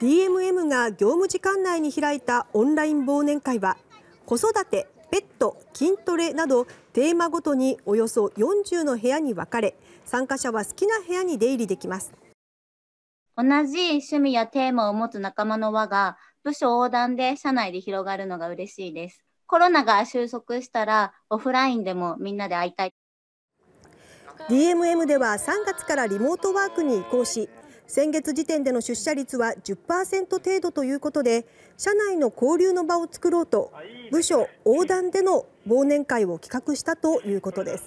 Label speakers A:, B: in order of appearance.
A: DMM が業務時間内に開いたオンライン忘年会は子育て、ペット、筋トレなどテーマごとにおよそ40の部屋に分かれ参加者は好きな部屋に出入りできます。
B: 同じ趣味やテーマを持つ仲間の輪が部署横断で社内で広がるのが嬉しいです。コロナが収束したらオフラインでもみんなで会いたい。
A: DMM では3月からリモートワークに移行し先月時点での出社率は10%程度ということで社内の交流の場を作ろうと部署横断での忘年会を企画したということです。